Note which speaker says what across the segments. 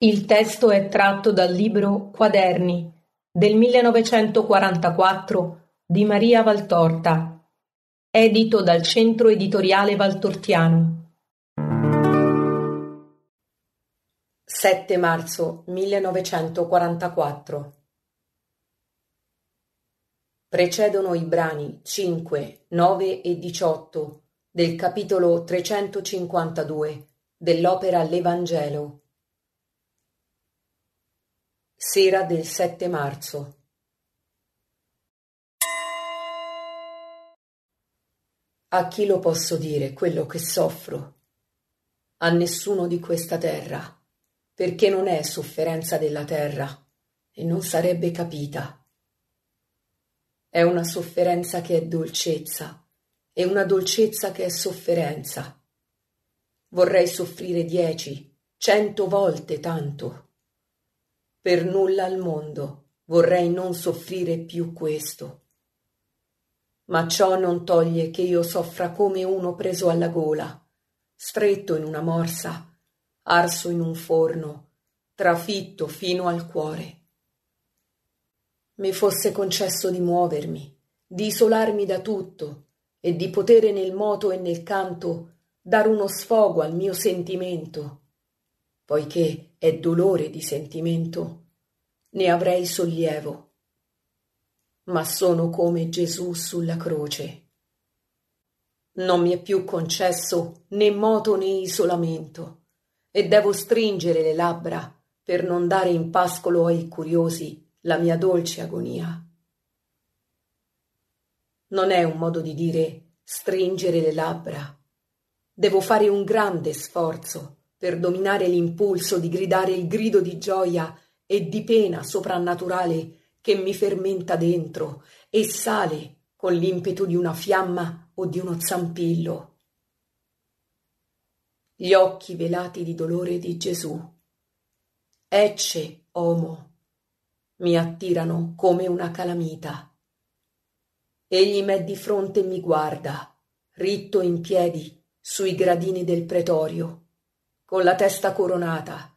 Speaker 1: Il testo è tratto dal libro "Quaderni" del 1944 di Maria Valtorta, edito dal Centro Editoriale Valtortiano. 7 marzo 1944 Precedono i brani 5, 9 e 18 del capitolo 352 dell'opera L'Evangelo Sera del 7 marzo. A chi lo posso dire quello che soffro? A nessuno di questa terra, perché non è sofferenza della terra e non sarebbe capita. È una sofferenza che è dolcezza e una dolcezza che è sofferenza. Vorrei soffrire dieci, cento volte tanto. Per nulla al mondo vorrei non soffrire più questo. Ma ciò non toglie che io soffra come uno preso alla gola, stretto in una morsa, arso in un forno, trafitto fino al cuore. Mi fosse concesso di muovermi, di isolarmi da tutto e di potere nel moto e nel canto dare uno sfogo al mio sentimento poiché è dolore di sentimento, ne avrei sollievo. Ma sono come Gesù sulla croce. Non mi è più concesso né moto né isolamento, e devo stringere le labbra per non dare in pascolo ai curiosi la mia dolce agonia. Non è un modo di dire stringere le labbra. Devo fare un grande sforzo per dominare l'impulso di gridare il grido di gioia e di pena soprannaturale che mi fermenta dentro e sale con l'impeto di una fiamma o di uno zampillo. Gli occhi velati di dolore di Gesù. Ecce, homo, mi attirano come una calamita. Egli m'è di fronte e mi guarda, ritto in piedi, sui gradini del pretorio con la testa coronata,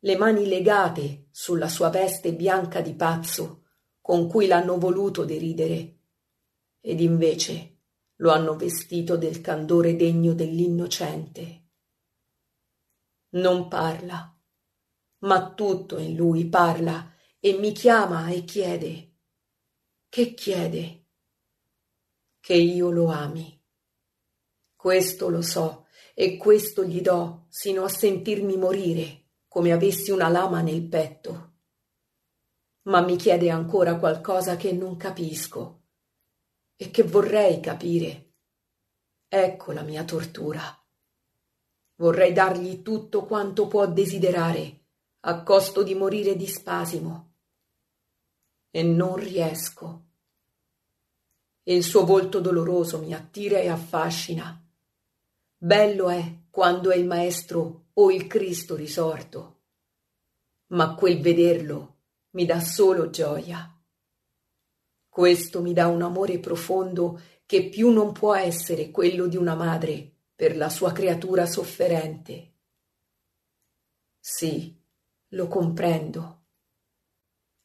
Speaker 1: le mani legate sulla sua veste bianca di pazzo con cui l'hanno voluto deridere. Ed invece lo hanno vestito del candore degno dell'innocente. Non parla, ma tutto in lui parla e mi chiama e chiede. Che chiede? Che io lo ami. Questo lo so e questo gli do sino a sentirmi morire come avessi una lama nel petto. Ma mi chiede ancora qualcosa che non capisco e che vorrei capire. Ecco la mia tortura. Vorrei dargli tutto quanto può desiderare, a costo di morire di spasimo. E non riesco. Il suo volto doloroso mi attira e affascina Bello è quando è il Maestro o il Cristo risorto. Ma quel vederlo mi dà solo gioia. Questo mi dà un amore profondo che più non può essere quello di una madre per la sua creatura sofferente. Sì, lo comprendo.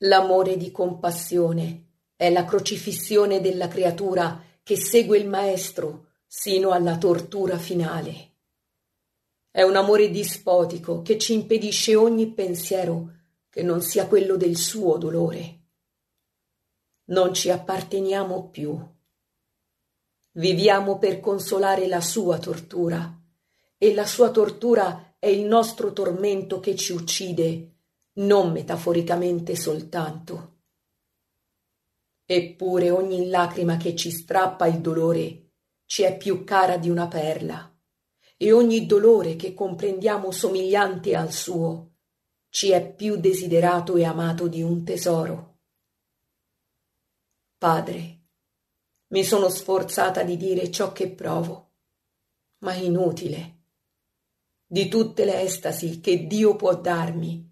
Speaker 1: L'amore di compassione è la crocifissione della creatura che segue il Maestro sino alla tortura finale. È un amore dispotico che ci impedisce ogni pensiero che non sia quello del suo dolore. Non ci apparteniamo più. Viviamo per consolare la sua tortura e la sua tortura è il nostro tormento che ci uccide, non metaforicamente soltanto. Eppure ogni lacrima che ci strappa il dolore ci è più cara di una perla, e ogni dolore che comprendiamo somigliante al suo ci è più desiderato e amato di un tesoro. Padre, mi sono sforzata di dire ciò che provo, ma inutile. Di tutte le estasi che Dio può darmi,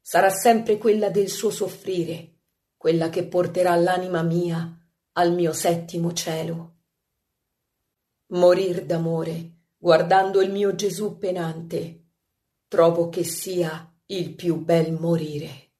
Speaker 1: sarà sempre quella del suo soffrire, quella che porterà l'anima mia al mio settimo cielo morir d'amore guardando il mio Gesù penante, trovo che sia il più bel morire.